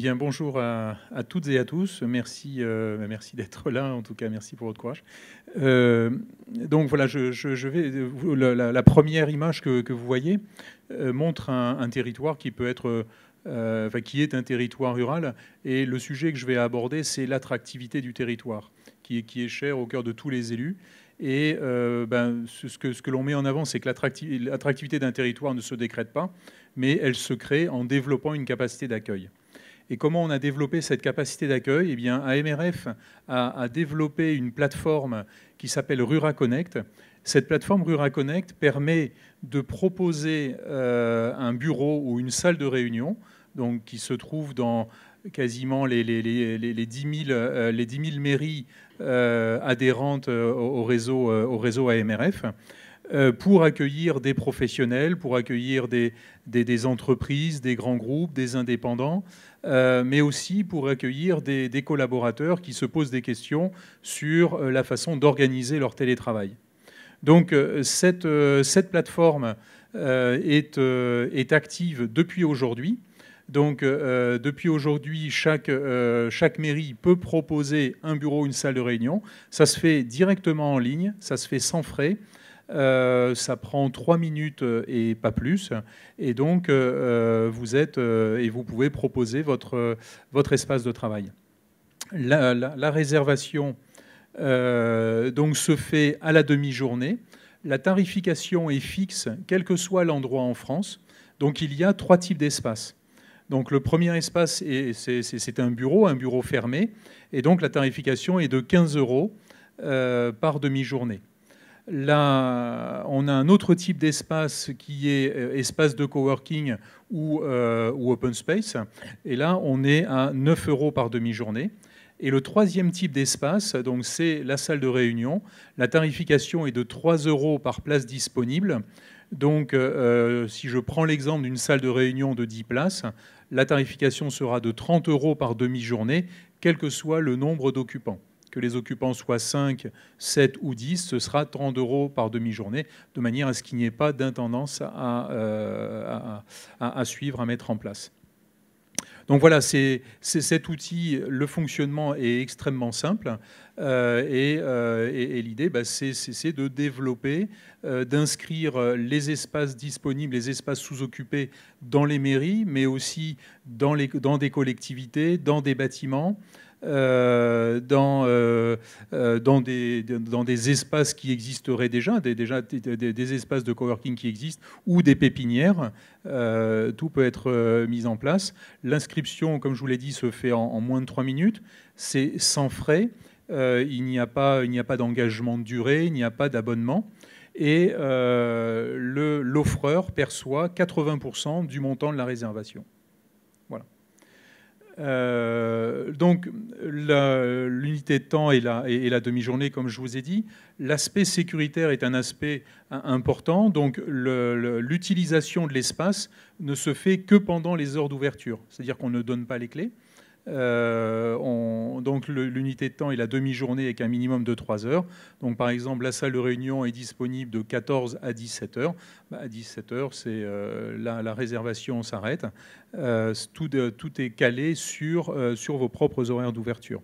Eh bonjour à, toutes et à tous. Merci, euh, bah, merci d'être là. En tout cas, merci pour votre courage. Euh, donc voilà, je, vais. La, première image que, vous voyez euh, montre un, territoire qui peut être, enfin, qui est un territoire rural. Et le sujet que je vais aborder, c'est l'attractivité du territoire, qui est, qui cher au cœur de tous les élus. Et ben, ce que l'on met en avant, c'est que l'attractivité d'un territoire ne se décrète pas, mais elle se crée en développant une capacité d'accueil. Et comment on a développé cette capacité d'accueil Eh bien, AMRF a, a développé une plateforme qui s'appelle Rura Connect. Cette plateforme Rura Connect permet de proposer euh, un bureau ou une salle de réunion donc, qui se trouve dans quasiment les, les, 10, 000, euh, mairies euh, adhérentes au, réseau, au réseau AMRF. Euh, pour accueillir des professionnels, pour accueillir des, entreprises, des grands groupes, des indépendants, euh, mais aussi pour accueillir des, collaborateurs qui se posent des questions sur euh, la façon d'organiser leur télétravail. Donc cette, plateforme est, active depuis aujourd'hui. Donc depuis aujourd'hui, chaque, mairie peut proposer un bureau, une salle de réunion. Ça se fait directement en ligne, ça se fait sans frais. Euh, ça prend trois minutes euh, et pas plus. Et donc, euh, vous êtes et vous pouvez proposer votre, votre espace de travail. La, réservation donc, se fait à la demi-journée. La tarification est fixe, quel que soit l'endroit en France. Donc, il y a trois types d'espaces. Donc le premier espace, c'est un bureau, un bureau fermé, et donc la tarification est de 15 euros par demi-journée. Là, on a un autre type d'espace qui est euh, espace de coworking euh, ou, open space. Et là, on est à 9 euros par demi-journée. Et le troisième type d'espace, donc c'est la salle de réunion. La tarification est de 3 euros par place disponible. Donc, euh, si je prends l'exemple d'une salle de réunion de 10 places, la tarification sera de 30 euros par demi-journée, quel que soit le nombre d'occupants que les occupants soient 5, 7 ou 10, ce sera 30 euros par demi-journée, de manière à ce qu'il n'y ait pas d'intendance à, euh, suivre, à mettre en place. Donc voilà, c'est cet outil, le fonctionnement est extrêmement simple euh, euh, et, l'idée, bah, c'est de développer, d'inscrire les espaces disponibles, les espaces sous-occupés dans les mairies, mais aussi dans des collectivités, dans des bâtiments. Euh, dans, euh, euh, dans, des, dans des espaces qui existeraient déjà, des, déjà des, espaces de coworking qui existent, ou des pépinières. tout peut être mis en place. L'inscription, comme je vous l'ai dit, se fait en, moins de 3 minutes. C'est sans frais. il n'y a pas, pas d'engagement de durée, il n'y a pas d'abonnement et l'offreur perçoit 80% du montant de la réservation. Euh, donc l'unité de temps et la, demi-journée, comme je vous ai dit, l'aspect sécuritaire est un aspect important. Donc l'utilisation de l'espace ne se fait que pendant les heures d'ouverture, c'est-à-dire qu'on ne donne pas les clés. Euh, on, donc l'unité de temps est la demi-journée avec un minimum de 3 heures. Donc par exemple, la salle de réunion est disponible de 14 à 17 heures. Bah, à 17 heures, c'est euh, la, réservation s'arrête. Euh, tout, tout, est calé sur, sur vos propres horaires d'ouverture.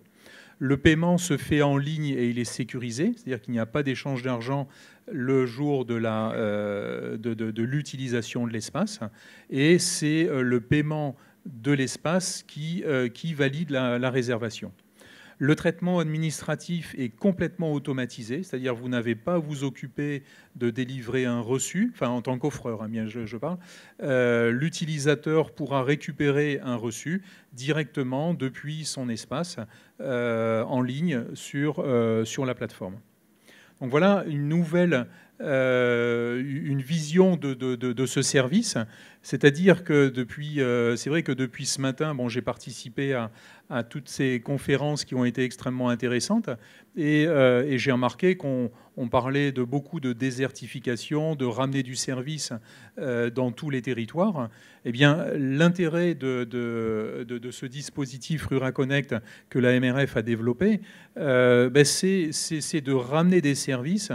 Le paiement se fait en ligne et il est sécurisé, c'est-à-dire qu'il n'y a pas d'échange d'argent le jour de de, l'utilisation de l'espace. Et c'est le paiement de l'espace qui, euh, qui, valide la, réservation. Le traitement administratif est complètement automatisé, c'est-à-dire vous n'avez pas à vous occuper de délivrer un reçu, enfin en tant qu'offreur, hein, bien je, parle. Euh, l'utilisateur pourra récupérer un reçu directement depuis son espace euh, en ligne sur, sur la plateforme. Donc voilà une nouvelle euh, une vision de, ce service. C'est-à-dire que depuis, euh, c'est vrai que depuis ce matin, bon, j'ai participé à, toutes ces conférences qui ont été extrêmement intéressantes et, euh, j'ai remarqué qu'on parlait de beaucoup de désertification, de ramener du service dans tous les territoires. Eh bien, l'intérêt de, de, ce dispositif RuraConnect Connect que la MRF a développé, ben, c'est de ramener des services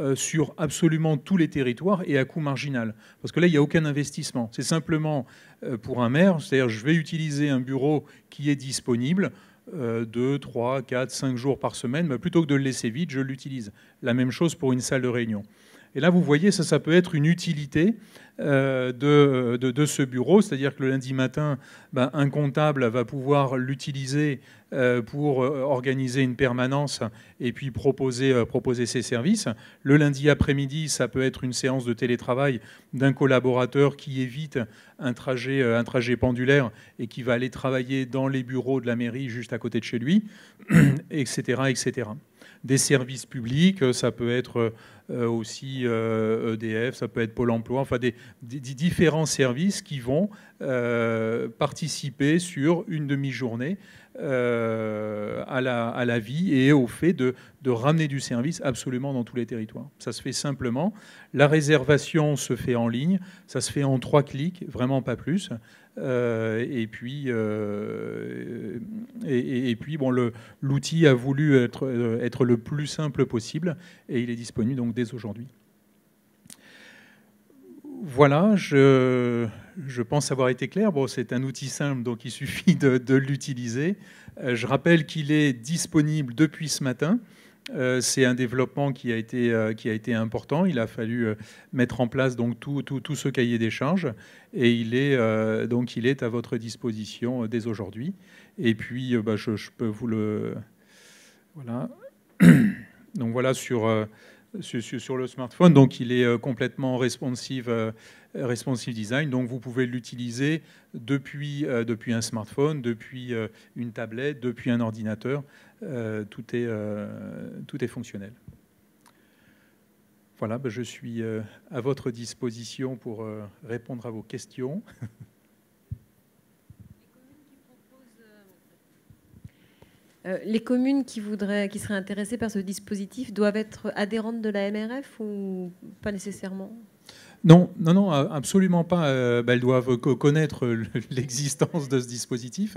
euh, sur absolument tous les territoires et à coût marginal. Parce que là, il n'y a aucun investissement. C'est simplement euh, pour un maire, c'est-à-dire je vais utiliser un bureau qui est disponible. 2, 3, 4, 5 jours par semaine, mais plutôt que de le laisser vide, je l'utilise. La même chose pour une salle de réunion. Et là, vous voyez, ça, peut être une utilité euh, de, ce bureau, c'est-à-dire que le lundi matin, ben, un comptable va pouvoir l'utiliser euh, pour euh, organiser une permanence et puis proposer, ses services. Le lundi après-midi, ça peut être une séance de télétravail d'un collaborateur qui évite un trajet, un trajet pendulaire et qui va aller travailler dans les bureaux de la mairie juste à côté de chez lui, etc. etc des services publics, euh, ça peut être euh, aussi EDF, euh, e ça peut être Pôle Emploi, enfin des, différents services qui vont participer sur une demi-journée à, la, vie et au fait de, de, ramener du service absolument dans tous les territoires. Ça se fait simplement. La réservation se fait en ligne, ça se fait en trois clics, vraiment pas plus. Euh, et puis, euh, et, puis bon, l'outil a voulu euh, être, le plus simple possible et il est disponible donc dès aujourd'hui voilà, je, pense avoir été clair. Bon, c'est un outil simple, donc il suffit de l'utiliser. Je rappelle qu'il est disponible depuis ce matin. Euh, c'est un développement qui a, été, euh, qui a été important. Il a fallu euh, mettre en place donc tout, ce cahier des charges et il est, donc, il est à votre disposition dès aujourd'hui. Et puis, bah, je, peux vous le... Voilà. Donc voilà sur, sur, le smartphone. Donc il est complètement responsive euh, responsive design. Donc vous pouvez l'utiliser depuis, euh, depuis un smartphone, depuis euh, une tablette, depuis un ordinateur. tout, est, tout est fonctionnel. Voilà, ben, je suis à votre disposition pour répondre à vos questions. les communes qui, voudraient, qui seraient intéressées par ce dispositif doivent être adhérentes de la MRF ou pas nécessairement non, non, non, absolument pas. Euh, bah, elles doivent connaître l'existence de ce dispositif.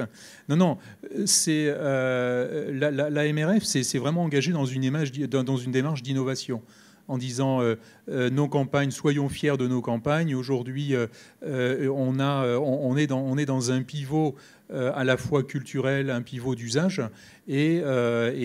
Non, non, c'est euh, la, MRF, c'est vraiment engagée dans une démarche d'innovation en disant euh, euh, nos campagnes, soyons fiers de nos campagnes. Aujourd'hui, euh, on, est dans, un pivot à la fois culturel, un pivot d'usage, et,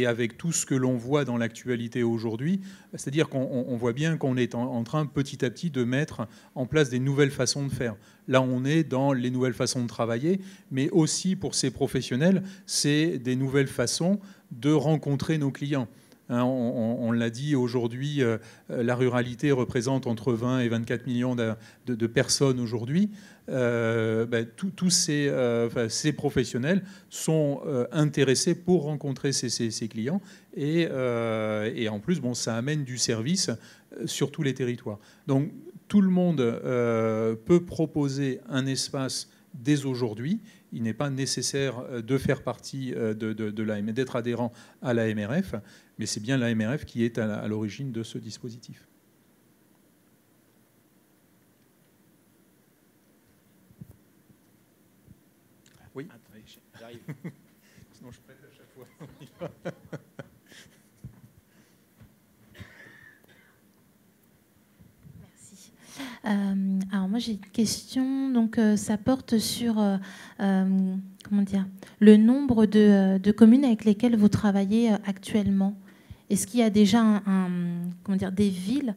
avec tout ce que l'on voit dans l'actualité aujourd'hui, c'est-à-dire qu'on voit bien qu'on est en, train petit à petit de mettre en place des nouvelles façons de faire. Là, on est dans les nouvelles façons de travailler, mais aussi pour ces professionnels, c'est des nouvelles façons de rencontrer nos clients. Hein, on, l'a dit, aujourd'hui, euh, euh, la ruralité représente entre 20 et 24 millions de, personnes aujourd'hui. Euh, ben, tous ces, professionnels sont intéressés pour rencontrer ces, clients. Et, et, en plus, bon, ça amène du service sur tous les territoires. Donc tout le monde peut proposer un espace dès aujourd'hui. Il n'est pas nécessaire euh, de faire partie euh, de, de, de d'être adhérent à la MRF, mais c'est bien la MRF qui est à, l'origine de ce dispositif. Oui. j'ai une question. Donc, euh, ça porte sur euh, euh, comment dire, le nombre de, communes avec lesquelles vous travaillez actuellement. Est-ce qu'il y a déjà un, comment dire, des villes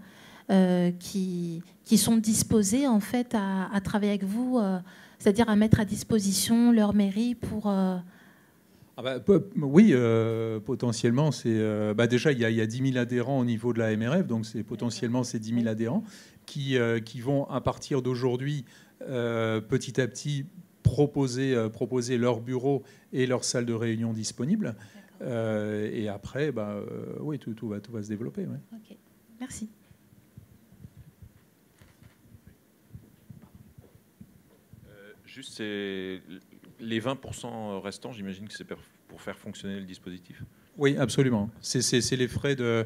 qui, sont disposées en fait à, travailler avec vous, c'est-à-dire à mettre à disposition leur mairie pour ah bah, oui, potentiellement, c'est bah, déjà il y, a, 10 000 adhérents au niveau de la MRF, donc c'est potentiellement ces 10 000 adhérents. Euh, qui, vont, à partir d'aujourd'hui, euh, petit à petit, proposer, euh, proposer leur bureau et leur salle de réunion disponible. et après, bah, oui, tout, va, tout va se développer. Merci. juste, les 20% restants, j'imagine que c'est pour faire fonctionner le dispositif oui, absolument. Euh,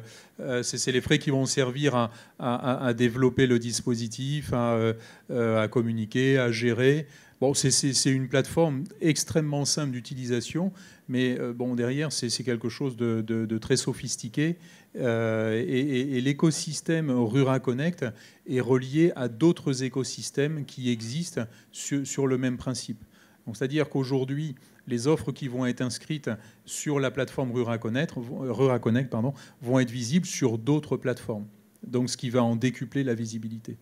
c'est les frais qui vont servir à, développer le dispositif, euh, à, communiquer, à gérer. Bon, c'est une plateforme extrêmement simple d'utilisation, mais euh, bon, derrière, c'est quelque chose de, très sophistiqué. et, l'écosystème Rura Connect est relié à d'autres écosystèmes qui existent sur le même principe c'est-à-dire qu'aujourd'hui, les offres qui vont être inscrites sur la plateforme Rura Connect, euh, vont être visibles sur d'autres plateformes. Donc, ce qui va en décupler la visibilité.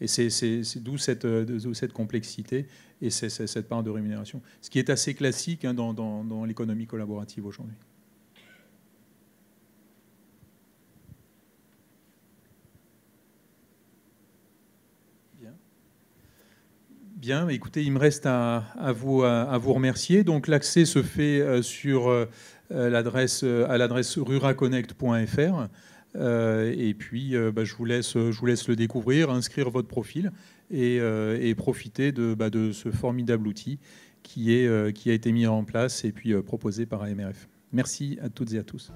Et c'est, euh, d'où, cette, complexité et cette part de rémunération. Ce qui est assez classique hein, dans l'économie collaborative aujourd'hui. Bien, écoutez, il me reste à, vous, à, vous, remercier. Donc l'accès se fait euh, sur euh, euh, l'adresse à l'adresse ruraconnect.fr. et puis, bah, je, vous laisse, je vous laisse le découvrir, inscrire votre profil et, profiter bah, de, ce formidable outil qui, est, qui a été mis en place et puis proposé par AMRF. Merci à toutes et à tous.